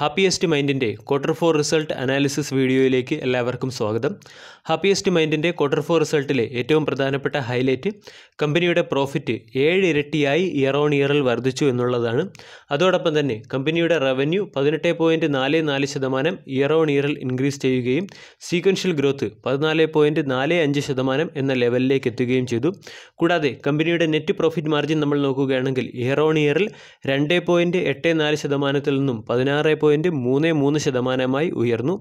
happiest മൈൻഡിൻ്റെ quarter four result analysis വീഡിയോയിലേക്ക് എല്ലാവർക്കും സ്വാഗതം ഹാപ്പിയസ്റ്റ് മൈൻഡിൻ്റെ ക്വാർട്ടർ ഫോർ റിസൾട്ടിലെ ഏറ്റവും പ്രധാനപ്പെട്ട ഹൈലൈറ്റ് കമ്പനിയുടെ പ്രോഫിറ്റ് ഏഴ് ഇരട്ടിയായി ഇയർ ഓൺ ഇയറിൽ വർദ്ധിച്ചു എന്നുള്ളതാണ് അതോടൊപ്പം തന്നെ കമ്പനിയുടെ റവന്യൂ പതിനെട്ട് പോയിൻറ്റ് നാല് നാല് ശതമാനം ഇയർ ഓൺ ഇയറിൽ ഇൻക്രീസ് ചെയ്യുകയും സീക്വൻഷ്യൽ ഗ്രോത്ത് പതിനാല് പോയിൻറ്റ് നാല് അഞ്ച് ശതമാനം എന്ന ലെവലിലേക്ക് എത്തുകയും ചെയ്തു കൂടാതെ കമ്പനിയുടെ നെറ്റ് പ്രോഫിറ്റ് മാർജിൻ നമ്മൾ നോക്കുകയാണെങ്കിൽ ഇയർ ഓൺ ഇയറിൽ രണ്ട് പോയിൻറ്റ് എട്ട് നാല് ശതമാനത്തിൽ നിന്നും പതിനാറ് പോയിൻറ്റ് മൂന്ന് മൂന്ന് ശതമാനമായി ഉയർന്നു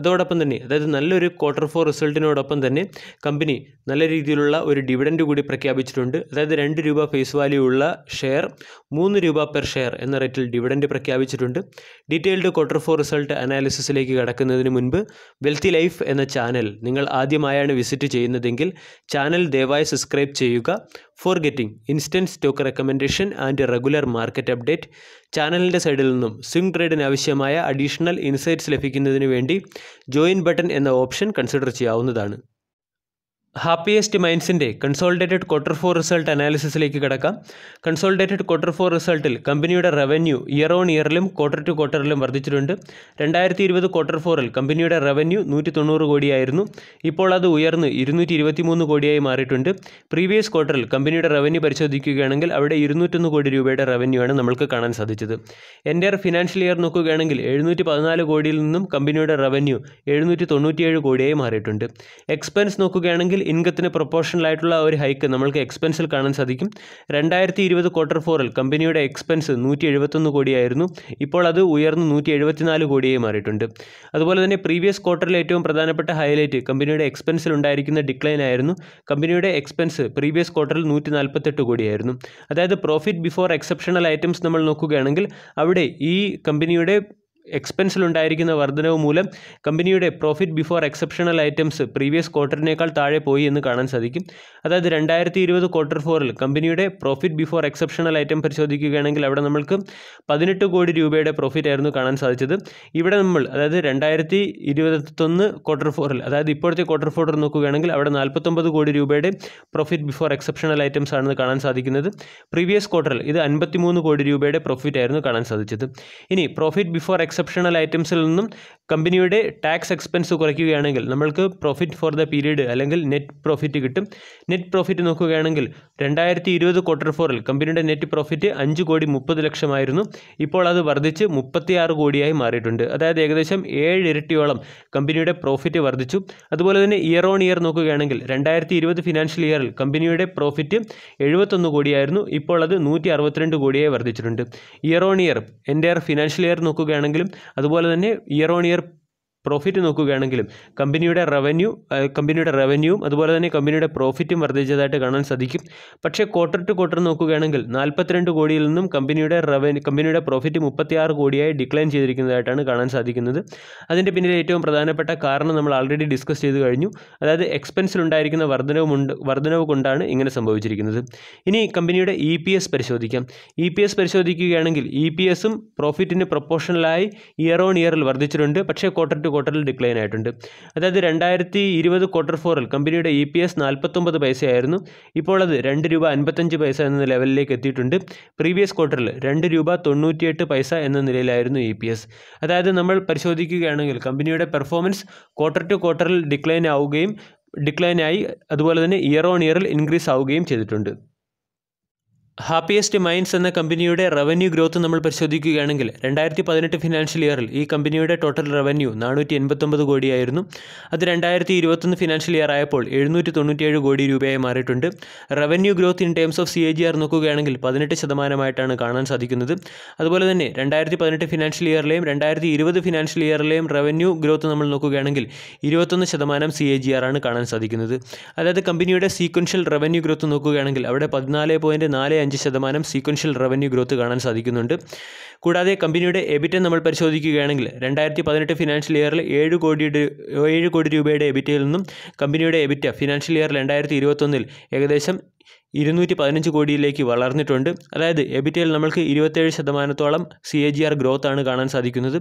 അതോടൊപ്പം തന്നെ അതായത് നല്ലൊരു ക്വാർട്ടർ ഫോർ റിസൾട്ടിനോടൊപ്പം തന്നെ കമ്പനി നല്ല രീതിയിലുള്ള ഒരു ഡിവിഡൻറ്റ് കൂടി പ്രഖ്യാപിച്ചിട്ടുണ്ട് അതായത് രണ്ട് രൂപ ഫേസ് വാല്യൂ ഉള്ള ഷെയർ മൂന്ന് രൂപ പെർ ഷെയർ എന്ന റേറ്റിൽ ഡിവിഡൻറ്റ് പ്രഖ്യാപിച്ചിട്ടുണ്ട് ഡീറ്റെയിൽഡ് ക്വാർട്ടർ ഫോർ റിസൾട്ട് അനാലിസിസിലേക്ക് കടക്കുന്നതിന് മുൻപ് വെൽത്തി ലൈഫ് എന്ന ചാനൽ നിങ്ങൾ ആദ്യമായാണ് വിസിറ്റ് ചെയ്യുന്നതെങ്കിൽ ചാനൽ ദയവായി സബ്സ്ക്രൈബ് ചെയ്യുക for getting instant stock recommendation and regular market update ചാനലിൻ്റെ സൈഡിൽ നിന്നും സ്വിംഗ് ട്രേഡിന് ആവശ്യമായ അഡീഷണൽ ഇൻസൈറ്റ്സ് ലഭിക്കുന്നതിന് വേണ്ടി ജോയിൻ ബട്ടൺ എന്ന ഓപ്ഷൻ കൺസിഡർ ചെയ്യാവുന്നതാണ് ഹാപ്പിയസ്റ്റ് മൈൻഡ്സിൻ്റെ കൺസോൾട്ടേറ്റഡ് ക്വാർട്ടർ ഫോർ റിസൾട്ട് അനാലിസിസിലേക്ക് കിടക്കാം കൺസോൾട്ടേറ്റഡ് ക്വാർട്ടർ ഫോർ റിസൾട്ടിൽ കമ്പനിയുടെ റവന്യൂ ഇയർ ഓൺ ഇയറിലും ക്വാർട്ടർ ടു ക്വാർട്ടറിലും വർദ്ധിച്ചിട്ടുണ്ട് രണ്ടായിരത്തി ഇരുപത് ക്വാർട്ടർ ഫോറിൽ കമ്പനിയുടെ റവന്യൂ നൂറ്റി തൊണ്ണൂറ് കോടിയായിരുന്നു ഇപ്പോൾ അത് ഉയർന്ന് ഇരുന്നൂറ്റി ഇരുപത്തി മൂന്ന് കോടിയായി മാറിയിട്ടുണ്ട് പ്രീവിയസ് ക്വാർട്ടറിൽ കമ്പനിയുടെ റവന്യൂ പരിശോധിക്കുകയാണെങ്കിൽ അവിടെ ഇരുന്നൂറ്റൊന്ന് കോടി രൂപയുടെ റവന്യൂ ആണ് നമ്മൾക്ക് കാണാൻ സാധിച്ചത് എൻ്റെ ഫിനാൻഷ്യൽ ഇയർ നോക്കുകയാണെങ്കിൽ എഴുന്നൂറ്റി പതിനാല് കോടിയിൽ നിന്നും കമ്പനിയുടെ റവന്യൂ എഴുന്നൂറ്റി തൊണ്ണൂറ്റിയേഴ് കോടിയായി മാറിയിട്ടുണ്ട് എക്സ്പെൻസ് നോക്കുകയാണെങ്കിൽ ഇൻകത്തിന് ആയിട്ടുള്ള ഒരു ഹൈക്ക് നമ്മൾക്ക് എക്സ്പെൻസിൽ കാണാൻ സാധിക്കും രണ്ടായിരത്തി ഇരുപത് ക്വാർട്ടർ ഫോറിൽ കമ്പനിയുടെ എക്സ്പെൻസ് നൂറ്റി എഴുപത്തൊന്ന് കോടിയായിരുന്നു ഇപ്പോൾ അത് ഉയർന്ന് നൂറ്റി എഴുപത്തിനാല് കോടിയായി മാറിയിട്ടുണ്ട് അതുപോലെ തന്നെ പ്രീവിയസ് ക്വാർട്ടറിലെ ഏറ്റവും പ്രധാനപ്പെട്ട ഹൈലൈറ്റ് കമ്പനിയുടെ എക്സ്പെൻസിൽ ഉണ്ടായിരിക്കുന്ന ഡിക്ലൈൻ ആയിരുന്നു കമ്പനിയുടെ എക്സ്പെൻസ് പ്രീവിയസ് ക്വാർട്ടറിൽ നൂറ്റി നാൽപ്പത്തെട്ട് കോടിയായിരുന്നു അതായത് പ്രോഫിറ്റ് ബിഫോർ എക്സെപ്ഷണൽ ഐറ്റംസ് നമ്മൾ നോക്കുകയാണെങ്കിൽ അവിടെ ഈ കമ്പനിയുടെ എക്സ്പെൻസിലുണ്ടായിരിക്കുന്ന വർധനവ് മൂലം കമ്പനിയുടെ profit before exceptional items previous ക്വാർട്ടറിനേക്കാൾ താഴെ പോയി എന്ന് കാണാൻ സാധിക്കും അതായത് രണ്ടായിരത്തി ഇരുപത് ക്വാർട്ടർ ഫോറിൽ കമ്പനിയുടെ പ്രോഫിറ്റ് ബിഫോർ എക്സെപ്ഷണൽ ഐറ്റം പരിശോധിക്കുകയാണെങ്കിൽ അവിടെ നമ്മൾക്ക് പതിനെട്ട് കോടി രൂപയുടെ പ്രോഫിറ്റ് ആയിരുന്നു കാണാൻ സാധിച്ചത് ഇവിടെ നമ്മൾ അതായത് രണ്ടായിരത്തി ഇരുപത്തൊന്ന് ക്വാർട്ടർ ഫോറിൽ അതായത് ഇപ്പോഴത്തെ ക്വാർട്ടർ ഫോർ നോക്കുകയാണെങ്കിൽ അവിടെ നാൽപ്പത്തൊമ്പത് കോടി രൂപയുടെ പ്രോഫിറ്റ് ബിഫോർ എക്സെപ്ഷണൽ ഐറ്റംസ് ആണെന്ന് കാണാൻ സാധിക്കുന്നത് പ്രീവിയസ് ക്വാർട്ടറിൽ ഇത് അൻപത്തിമൂന്ന് കോടി രൂപയുടെ പ്രോഫിറ്റ് ആയിരുന്നു കാണാൻ സാധിച്ചത് ഇനി പ്രോഫിറ്റ് ബിഫോർ എക്സെപ്ഷണൽ ഐറ്റംസിൽ നിന്നും കമ്പനിയുടെ ടാക്സ് എക്സ്പെൻസ് കുറയ്ക്കുകയാണെങ്കിൽ നമ്മൾക്ക് പ്രോഫിറ്റ് ഫോർ ദ പീരീഡ് അല്ലെങ്കിൽ നെറ്റ് പ്രോഫിറ്റ് കിട്ടും നെറ്റ് പ്രോഫിറ്റ് നോക്കുകയാണെങ്കിൽ രണ്ടായിരത്തി ഇരുപത് ക്വാർട്ടർ ഫോറിൽ കമ്പനിയുടെ നെറ്റ് പ്രോഫിറ്റ് അഞ്ച് കോടി മുപ്പത് ലക്ഷമായിരുന്നു ഇപ്പോൾ അത് വർദ്ധിച്ച് മുപ്പത്തിയാറ് കോടിയായി മാറിയിട്ടുണ്ട് അതായത് ഏകദേശം ഏഴ് ഇരട്ടിയോളം കമ്പനിയുടെ പ്രോഫിറ്റ് വർദ്ധിച്ചു അതുപോലെ തന്നെ ഇയർ ഓൺ ഇയർ നോക്കുകയാണെങ്കിൽ രണ്ടായിരത്തി ഇരുപത് ഫിനാൻഷ്യൽ ഇയറിൽ കമ്പനിയുടെ പ്രോഫിറ്റ് എഴുപത്തൊന്ന് കോടിയായിരുന്നു ഇപ്പോൾ അത് നൂറ്റി അറുപത്തിരണ്ട് കോടിയായി വർദ്ധിച്ചിട്ടുണ്ട് ഇയർ ഓൺ ഇയർ എൻ്റെ ഫിനാൻഷ്യൽ ഇയർ നോക്കുകയാണെങ്കിൽ അതുപോലെ തന്നെ ഇയർ ഓൺ ഇയർ പ്രോഫിറ്റ് നോക്കുകയാണെങ്കിലും കമ്പനിയുടെ റവന്യൂ കമ്പനിയുടെ റവന്യൂവും അതുപോലെ തന്നെ കമ്പനിയുടെ പ്രോഫിറ്റും വർദ്ധിച്ചതായിട്ട് കാണാൻ സാധിക്കും പക്ഷേ ക്വാർട്ടർ ടു ക്വാർട്ടർ നോക്കുകയാണെങ്കിൽ നാൽപ്പത്തിരണ്ട് കോടിയിൽ നിന്നും കമ്പനിയുടെ റവന്യൂ കമ്പനിയുടെ പ്രോഫിറ്റ് മുപ്പത്തിയാറ് കോടിയായി ഡിക്ലൈൻ ചെയ്തിരിക്കുന്നതായിട്ടാണ് കാണാൻ സാധിക്കുന്നത് അതിൻ്റെ പിന്നിലെ ഏറ്റവും പ്രധാനപ്പെട്ട കാരണം നമ്മൾ ആൾറെഡി ഡിസ്കസ് ചെയ്ത് കഴിഞ്ഞു അതായത് എക്സ്പെൻസിലുണ്ടായിരിക്കുന്ന വർധനവുമുണ്ട് വർധനവ് കൊണ്ടാണ് ഇങ്ങനെ സംഭവിച്ചിരിക്കുന്നത് ഇനി കമ്പനിയുടെ ഇ പി എസ് പരിശോധിക്കാം ഇ പി എസ് പരിശോധിക്കുകയാണെങ്കിൽ ഇ പി എസും പ്രോഫിറ്റിന് പ്രൊപ്പോഷണലായി ഇയർ ഓൺ ഇയറിൽ വർദ്ധിച്ചിട്ടുണ്ട് പക്ഷേ ക്വാർട്ടർ ടു ക്വാർട്ടറിൽ ഡിക്ലൈൻ ആയിട്ടുണ്ട് അതായത് രണ്ടായിരത്തി ഇരുപത് ക്വാർട്ടർ ഫോറിൽ കമ്പനിയുടെ ഇ e പി എസ് നാൽപ്പത്തൊമ്പത് പൈസയായിരുന്നു ഇപ്പോൾ അത് രണ്ട് രൂപ അൻപത്തഞ്ച് പൈസ എന്ന ലെവലിലേക്ക് എത്തിയിട്ടുണ്ട് പ്രീവിയസ് ക്വാർട്ടറിൽ രണ്ട് രൂപ തൊണ്ണൂറ്റിയെട്ട് പൈസ എന്ന നിലയിലായിരുന്നു ഇ പി എസ് അതായത് നമ്മൾ പരിശോധിക്കുകയാണെങ്കിൽ കമ്പനിയുടെ പെർഫോമൻസ് ക്വാർട്ടർ ടു ക്വാർട്ടറിൽ ഡിക്ലൈൻ ആവുകയും ഡിക്ലൈനായി അതുപോലെ തന്നെ ഇയർ ഓൺ ഇയറിൽ ഇൻക്രീസ് ആവുകയും ചെയ്തിട്ടുണ്ട് ഹാപ്പിയസ്റ്റ് മൈൻഡ്സ് എന്ന കമ്പനിയുടെ റവന്യൂ ഗ്രോത്ത് നമ്മൾ പരിശോധിക്കുകയാണെങ്കിൽ രണ്ടായിരത്തി പതിനെട്ട് ഫിനാൻഷ്യൽ ഇയറിൽ ഈ കമ്പനിയുടെ ടോട്ടൽ റവന്യൂ നാനൂറ്റി എൺപത്തൊമ്പത് കോടിയായിരുന്നു അത് രണ്ടായിരത്തി ഇരുപത്തൊന്ന് ഫിനാൻഷ്യൽ ഇയർ ആയപ്പോൾ എഴുന്നൂറ്റി തൊണ്ണൂറ്റിയേഴ് കോടി രൂപയായി മാറിയിട്ടുണ്ട് revenue growth in terms of C A G R നോക്കുകയാണെങ്കിൽ പതിനെട്ട് ശതമാനമായിട്ടാണ് കാണാൻ സാധിക്കുന്നത് അതുപോലെ തന്നെ രണ്ടായിരത്തി പതിനെട്ട് ഫിനാൻഷ്യൽ ഇയറിലെയും രണ്ടായിരത്തി ഇരുപത് ഫിനാൻഷ്യൽ ഇയറിലെയും റവന്യൂ ഗ്രോത്ത് നമ്മൾ നോക്കുകയാണെങ്കിൽ ഇരുപത്തൊന്ന് ശതമാനം സി എ ജി ആർ ആണ് കാണാൻ സാധിക്കുന്നത് അതായത് കമ്പനിയുടെ സീക്വൻഷ്യൽ റവന്യൂ ഗ്രോത്ത് നോക്കുകയാണെങ്കിൽ അവിടെ പതിനാല് പോയിൻറ്റ് നാല് അഞ്ച് ശതമാനം സീക്വൻഷ്യൽ റവന്യൂ ഗ്രോത്ത് കാണാൻ സാധിക്കുന്നുണ്ട് കൂടാതെ കമ്പനിയുടെ എബിറ്റ നമ്മൾ പരിശോധിക്കുകയാണെങ്കിൽ രണ്ടായിരത്തി പതിനെട്ട് ഫിനാൻഷ്യൽ ഇയറിൽ ഏഴ് കോടിയുടെ ഏഴ് കോടി രൂപയുടെ എബിറ്റയിൽ നിന്നും കമ്പനിയുടെ എബിറ്റ ഫിനാൻഷ്യൽ ഇയർ രണ്ടായിരത്തി ഇരുപത്തൊന്നിൽ ഏകദേശം ഇരുന്നൂറ്റി പതിനഞ്ച് കോടിയിലേക്ക് വളർന്നിട്ടുണ്ട് അതായത് എബിറ്റയിൽ നമ്മൾക്ക് ഇരുപത്തേഴ് ശതമാനത്തോളം C A G R growth ആണ് കാണാൻ സാധിക്കുന്നത്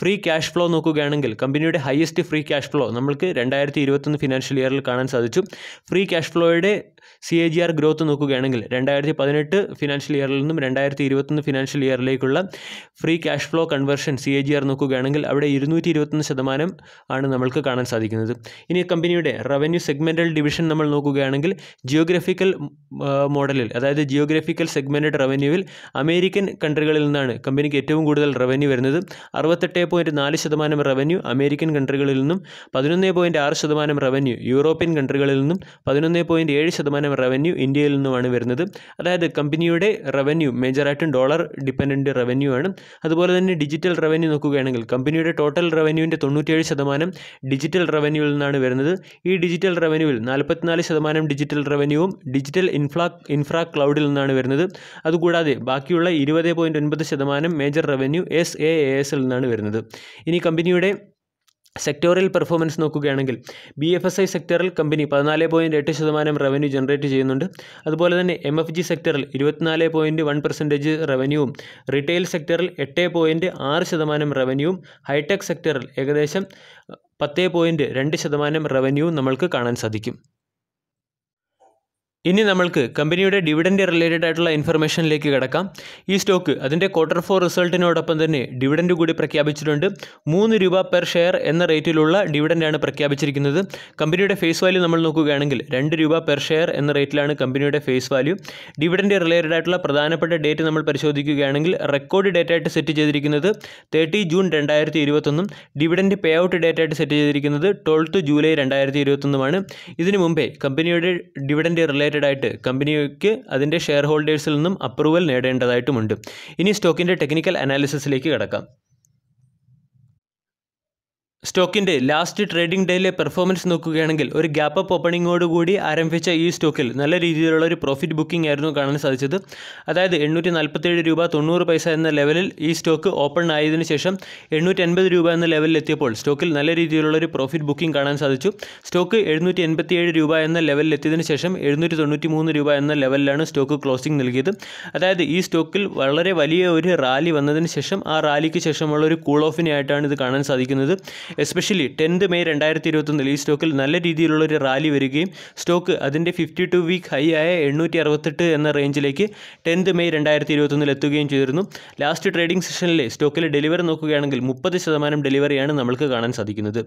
ഫ്രീ ക്യാഷ് ഫ്ലോ നോക്കുകയാണെങ്കിൽ കമ്പനിയുടെ ഹയസ്റ്റ് ഫ്രീ ക്യാഷ് ഫ്ലോ നമ്മൾക്ക് രണ്ടായിരത്തി ഇരുപത്തൊന്ന് ഫിനാൻഷ്യൽ ഇയറിൽ കാണാൻ സാധിച്ചു ഫ്രീ ക്യാഷ് ഫ്ലോയുടെ C A G R growth നോക്കുകയാണെങ്കിൽ രണ്ടായിരത്തി പതിനെട്ട് ഫിനാൻഷ്യൽ ഇയറിൽ നിന്നും രണ്ടായിരത്തി ഇരുപത്തൊന്ന് ഫിനാൻഷ്യൽ ഇയറിലേക്കുള്ള free cash flow conversion C A G R നോക്കുകയാണെങ്കിൽ അവിടെ ഇരുന്നൂറ്റി ഇരുപത്തൊന്ന് ശതമാനം ആണ് നമ്മൾക്ക് കാണാൻ സാധിക്കുന്നത് ഇനി കമ്പനിയുടെ റവന്യൂ സെഗ്മെൻറ്റൽ ഡിവിഷൻ നമ്മൾ നോക്കുകയാണെങ്കിൽ ജിയോഗ്രഫിക്കൽ മോഡലിൽ അതായത് ജിയോഗ്രഫിക്കൽ സെഗ്മെൻറ്റഡ് റവന്യൂവിൽ അമേരിക്കൻ കൺട്രികളിൽ നിന്നാണ് കമ്പനിക്ക് ഏറ്റവും കൂടുതൽ റവന്യൂ വരുന്നത് അറുപത്തെട്ട് പോയിൻറ്റ് നാല് ശതമാനം റവന്യൂ അമേരിക്കൻ കൺട്രികളിൽ നിന്നും പതിനൊന്ന് പോയിൻറ്റ് ആറ് ശതമാനം റവന്യൂ യൂറോപ്യൻ കൺട്രികളിൽ നിന്നും പതിനൊന്ന് പോയിൻറ്റ് ഏഴ് ശതമാനം റവന്യൂ ഇന്ത്യയിൽ നിന്നുമാണ് വരുന്നത് അതായത് കമ്പനിയുടെ റവന്യൂ മേജറായിട്ടും ഡോളർ ഡിപ്പെൻഡൻ്റ് റവന്യൂ ആണ് അതുപോലെ തന്നെ ഡിജിറ്റൽ റവന്യൂ നോക്കുകയാണെങ്കിൽ കമ്പനിയുടെ ടോട്ടൽ റവന്യൂവിൻ്റെ തൊണ്ണൂറ്റിയേഴ് ശതമാനം ഡിജിറ്റൽ റവന്യൂവിൽ നിന്നാണ് വരുന്നത് ഈ ഡിജിറ്റൽ റവന്യൂവിൽ നാൽപ്പത്തിനാല് ശതമാനം ഡിജിറ്റൽ റവന്യൂവും ഡിജിറ്റൽ ഇൻഫ്രാ ഇൻഫ്രാ ക്ലൗഡിൽ നിന്നാണ് വരുന്നത് അതുകൂടാതെ ബാക്കിയുള്ള ഇരുപത് പോയിൻറ്റ് ഒൻപത് ശതമാനം മേജർ റവന്യൂ എസ് എ എസിൽ നിന്നാണ് വരുന്നത് ഇനി കമ്പനിയുടെ സെക്ടോറിയൽ പെർഫോമൻസ് നോക്കുകയാണെങ്കിൽ ബി എഫ് എസ് ഐ സെക്ടറിൽ കമ്പനി പതിനാല് പോയിൻറ്റ് എട്ട് ശതമാനം റവന്യൂ ജനറേറ്റ് ചെയ്യുന്നുണ്ട് അതുപോലെ തന്നെ എം എഫ് ജി സെക്ടറിൽ ഇരുപത്തിനാല് പോയിൻറ്റ് വൺ പെർസെൻറ്റേജ് റവന്യൂവും റീറ്റെയിൽ സെക്ടറിൽ എട്ട് പോയിൻറ്റ് ആറ് ശതമാനം റവന്യൂവും ഹൈടെക് സെക്ടറിൽ ഏകദേശം പത്ത് പോയിൻറ്റ് രണ്ട് ശതമാനം റവന്യൂവും നമ്മൾക്ക് കാണാൻ സാധിക്കും ഇനി നമ്മൾക്ക് കമ്പനിയുടെ ഡിവിഡൻഡ് റിലേറ്റഡ് ആയിട്ടുള്ള ഇൻഫർമേഷനിലേക്ക് കിടക്കാം ഈ സ്റ്റോക്ക് അതിൻ്റെ ക്വാർട്ടർ ഫോർ റിസൾട്ടിനോടൊപ്പം തന്നെ ഡിവിഡൻഡ് കൂടി പ്രഖ്യാപിച്ചിട്ടുണ്ട് മൂന്ന് രൂപ പെർ ഷെയർ എന്ന റേറ്റിലുള്ള ഡിവിഡൻഡാണ് പ്രഖ്യാപിച്ചിരിക്കുന്നത് കമ്പനിയുടെ ഫേസ് വാല്യൂ നമ്മൾ നോക്കുകയാണെങ്കിൽ രണ്ട് രൂപ പെർ ഷെയർ എന്ന റേറ്റിലാണ് കമ്പനിയുടെ ഫേസ് വാല്യൂ ഡിവിഡൻഡ് റിലേറ്റഡ് ആയിട്ടുള്ള പ്രധാനപ്പെട്ട ഡേറ്റ് നമ്മൾ പരിശോധിക്കുകയാണെങ്കിൽ റെക്കോർഡ് ഡേറ്റ് ആയിട്ട് സെറ്റ് ചെയ്തിരിക്കുന്നത് തേർട്ടി ജൂൺ രണ്ടായിരത്തി ഇരുപത്തൊന്നും ഡിവിഡൻഡ് പേ ഔട്ട് ഡേറ്റ് ആയിട്ട് സെറ്റ് ചെയ്തിരിക്കുന്നത് ട്വൽത്ത് ജൂലൈ രണ്ടായിരത്തി ഇരുപത്തൊന്നുമാണ് ഇതിനു മുമ്പേ കമ്പനിയുടെ ഡിവിഡൻഡ് റിലേറ്റഡ് റിലേറ്റഡ് ആയിട്ട് കമ്പനിക്ക് അതിൻ്റെ ഷെയർ ഹോൾഡേഴ്സിൽ നിന്നും അപ്രൂവൽ നേടേണ്ടതായിട്ടുമുണ്ട് ഇനി സ്റ്റോക്കിൻ്റെ ടെക്നിക്കൽ അനാലിസിസിലേക്ക് കിടക്കാം സ്റ്റോക്കിൻ്റെ ലാസ്റ്റ് ട്രേഡിംഗ് ഡേയിലെ പെർഫോമൻസ് നോക്കുകയാണെങ്കിൽ ഒരു ഗ്യാപ്പ് അപ്പ് ഓപ്പണിങ്ങോടുകൂടി ആരംഭിച്ച ഈ സ്റ്റോക്കിൽ നല്ല രീതിയിലുള്ള ഒരു പ്രോഫിറ്റ് ബുക്കിംഗ് ആയിരുന്നു കാണാൻ സാധിച്ചത് അതായത് എണ്ണൂറ്റി നാൽപ്പത്തേഴ് രൂപ തൊണ്ണൂറ് പൈസ എന്ന ലെവലിൽ ഈ സ്റ്റോക്ക് ഓപ്പൺ ആയതിനു ശേഷം എണ്ണൂറ്റി എൺപത് രൂപ എന്ന ലെവലിൽ എത്തിയപ്പോൾ സ്റ്റോക്കിൽ നല്ല രീതിയിലുള്ള ഒരു പ്രോഫിറ്റ് ബുക്കിംഗ് കാണാൻ സാധിച്ചു സ്റ്റോക്ക് എഴുന്നൂറ്റി എൺപത്തിയേഴ് രൂപ എന്ന ലെവലിൽ എത്തിയതിന് ശേഷം എഴുന്നൂറ്റി തൊണ്ണൂറ്റി മൂന്ന് രൂപ എന്ന ലെവലിലാണ് സ്റ്റോക്ക് ക്ലോസിംഗ് നൽകിയത് അതായത് ഈ സ്റ്റോക്കിൽ വളരെ വലിയ ഒരു റാലി വന്നതിന് ശേഷം ആ റാലിക്ക് ശേഷമുള്ള ഒരു കൂൾ ഓഫിനെ ആയിട്ടാണ് ഇത് കാണാൻ സാധിക്കുന്നത് എസ്പെഷ്യലി ടെൻത്ത് മെയ് രണ്ടായിരത്തി ഇരുപത്തൊന്നിൽ ഈ സ്റ്റോക്കിൽ നല്ല രീതിയിലുള്ള ഒരു റാലി വരികയും സ്റ്റോക്ക് അതിൻ്റെ ഫിഫ്റ്റി ടു വീക്ക് ഹൈ ആയ എണ്ണൂറ്റി അറുപത്തെട്ട് എന്ന റേഞ്ചിലേക്ക് ടെൻത്ത് മെയ് രണ്ടായിരത്തി ഇരുപത്തൊന്നിൽ എത്തുകയും ചെയ്തിരുന്നു ലാസ്റ്റ് ട്രേഡിംഗ് സെഷനിലെ സ്റ്റോക്കിലെ ഡെലിവറി നോക്കുകയാണെങ്കിൽ മുപ്പത് ശതമാനം ഡെലിവറിയാണ് നമ്മൾക്ക് കാണാൻ സാധിക്കുന്നത്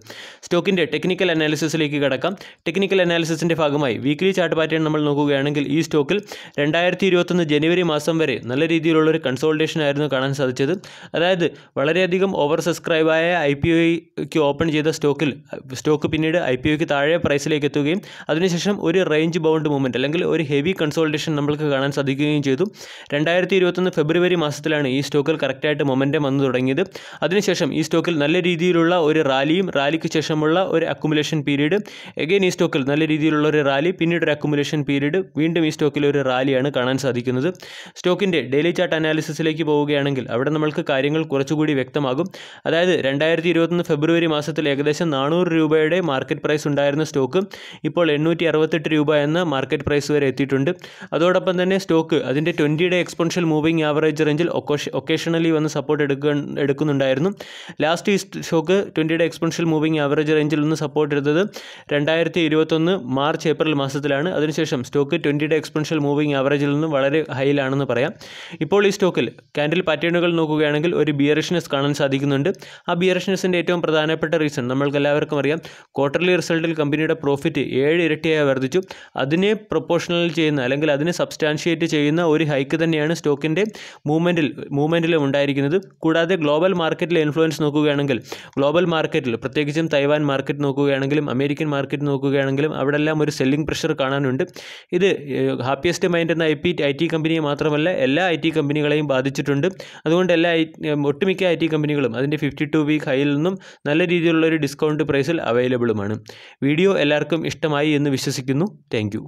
സ്റ്റോക്കിൻ്റെ ടെക്നിക്കൽ അനാലിസിസിലേക്ക് കടക്കാം ടെക്നിക്കൽ അനാലിസിസിൻ്റെ ഭാഗമായി വീക്ക്ലി ചാർട്ട് പാറ്റേൺ നമ്മൾ നോക്കുകയാണെങ്കിൽ ഈ സ്റ്റോക്കിൽ രണ്ടായിരത്തി ഇരുപത്തൊന്ന് ജനുവരി മാസം വരെ നല്ല രീതിയിലുള്ള ഒരു കൺസോൾട്ടേഷൻ ആയിരുന്നു കാണാൻ സാധിച്ചത് അതായത് വളരെയധികം ഓവർ സബ്സ്ക്രൈബായ ഐ പി ഒയ്ക്ക് ഐ ഓപ്പൺ ചെയ്ത സ്റ്റോക്കിൽ സ്റ്റോക്ക് പിന്നീട് ഐ പി ഒക്ക് താഴെ പ്രൈസിലേക്ക് എത്തുകയും അതിനുശേഷം ഒരു റേഞ്ച് ബൗണ്ട് മൂവ്മെൻറ്റ് അല്ലെങ്കിൽ ഒരു ഹെവി കൺസോൾട്ടേഷൻ നമ്മൾക്ക് കാണാൻ സാധിക്കുകയും ചെയ്തു രണ്ടായിരത്തി ഇരുപത്തൊന്ന് ഫെബ്രുവരി മാസത്തിലാണ് ഈ സ്റ്റോക്കിൽ കറക്റ്റായിട്ട് മൊമെൻറ്റം വന്നു തുടങ്ങിയത് അതിനുശേഷം ഈ സ്റ്റോക്കിൽ നല്ല രീതിയിലുള്ള ഒരു റാലിയും റാലിക്ക് ശേഷമുള്ള ഒരു അക്കുമുലേഷൻ പീരീഡ് എഗെയിൻ ഈ സ്റ്റോക്കിൽ നല്ല രീതിയിലുള്ള ഒരു റാലി പിന്നീട് ഒരു അക്കുമുലേഷൻ പീരീഡ് വീണ്ടും ഈ സ്റ്റോക്കിൽ ഒരു റാലിയാണ് കാണാൻ സാധിക്കുന്നത് സ്റ്റോക്കിൻ്റെ ഡെയിലി ചാർട്ട് അനാലിസിസിലേക്ക് പോവുകയാണെങ്കിൽ അവിടെ നമ്മൾക്ക് കാര്യങ്ങൾ കുറച്ചുകൂടി വ്യക്തമാകും അതായത് രണ്ടായിരത്തി ഇരുപത്തൊന്ന് ഫെബ്രുവരി ജനുവരി മാസത്തിൽ ഏകദേശം നാനൂറ് രൂപയുടെ മാർക്കറ്റ് പ്രൈസ് ഉണ്ടായിരുന്ന സ്റ്റോക്ക് ഇപ്പോൾ എണ്ണൂറ്റി അറുപത്തെട്ട് രൂപ എന്ന മാർക്കറ്റ് പ്രൈസ് വരെ എത്തിയിട്ടുണ്ട് അതോടൊപ്പം തന്നെ സ്റ്റോക്ക് അതിൻ്റെ twenty day exponential moving average റേഞ്ചിൽ ഒക്കേഷണലി വന്ന് സപ്പോർട്ട് എടുക്ക എടുക്കുന്നുണ്ടായിരുന്നു ലാസ്റ്റ് ഈ stock twenty day exponential moving average റേഞ്ചിൽ നിന്ന് സപ്പോർട്ട് എടുത്തത് രണ്ടായിരത്തി ഇരുപത്തൊന്ന് മാർച്ച് ഏപ്രിൽ മാസത്തിലാണ് അതിനുശേഷം stock twenty day exponential moving ആവറേജിൽ നിന്ന് വളരെ ഹൈയിലാണെന്ന് പറയാം ഇപ്പോൾ ഈ സ്റ്റോക്കിൽ ക്യാൻഡിൽ പാറ്റേണുകൾ നോക്കുകയാണെങ്കിൽ ഒരു ബിയറിഷ്നെസ് കാണാൻ സാധിക്കുന്നുണ്ട് ആ ബിയറിഷ്നെസ്സിൻ്റെ ഏറ്റവും പ്രധാന പ്രധാനപ്പെട്ട റീസൺ നമ്മൾക്ക് എല്ലാവർക്കും അറിയാം ക്വാർട്ടർലി റിസൾട്ടിൽ കമ്പനിയുടെ പ്രോഫിറ്റ് ഏഴ് ഇരട്ടിയായി വർദ്ധിച്ചു അതിനെ പ്രൊപ്പോഷണൽ ചെയ്യുന്ന അല്ലെങ്കിൽ അതിനെ സബ്സ്റ്റാൻഷിയേറ്റ് ചെയ്യുന്ന ഒരു ഹൈക്ക് തന്നെയാണ് സ്റ്റോക്കിൻ്റെ മൂവ്മെൻറ്റിൽ മൂവ്മെൻറ്റിലും ഉണ്ടായിരിക്കുന്നത് കൂടാതെ ഗ്ലോബൽ മാർക്കറ്റിലെ ഇൻഫ്ലുവൻസ് നോക്കുകയാണെങ്കിൽ ഗ്ലോബൽ മാർക്കറ്റിൽ പ്രത്യേകിച്ചും തൈവാൻ മാർക്കറ്റ് നോക്കുകയാണെങ്കിലും അമേരിക്കൻ മാർക്കറ്റ് നോക്കുകയാണെങ്കിലും അവിടെ എല്ലാം ഒരു സെല്ലിംഗ് പ്രഷർ കാണാനുണ്ട് ഇത് ഹാപ്പിയസ്റ്റ് മൈൻഡ് എന്ന ഐ പി ഐ ടി കമ്പനിയെ മാത്രമല്ല എല്ലാ ഐ ടി കമ്പനികളെയും ബാധിച്ചിട്ടുണ്ട് അതുകൊണ്ട് എല്ലാ ഒട്ടുമിക്ക ഐ ടി കമ്പനികളും അതിൻ്റെ ഫിഫ്റ്റി ടു വീക്ക് ഹൈയിൽ നിന്നും നല്ല രീതിയിലുള്ള ഒരു ഡിസ്കൗണ്ട് പ്രൈസിൽ അവൈലബിളുമാണ് വീഡിയോ എല്ലാവർക്കും ഇഷ്ടമായി എന്ന് വിശ്വസിക്കുന്നു താങ്ക്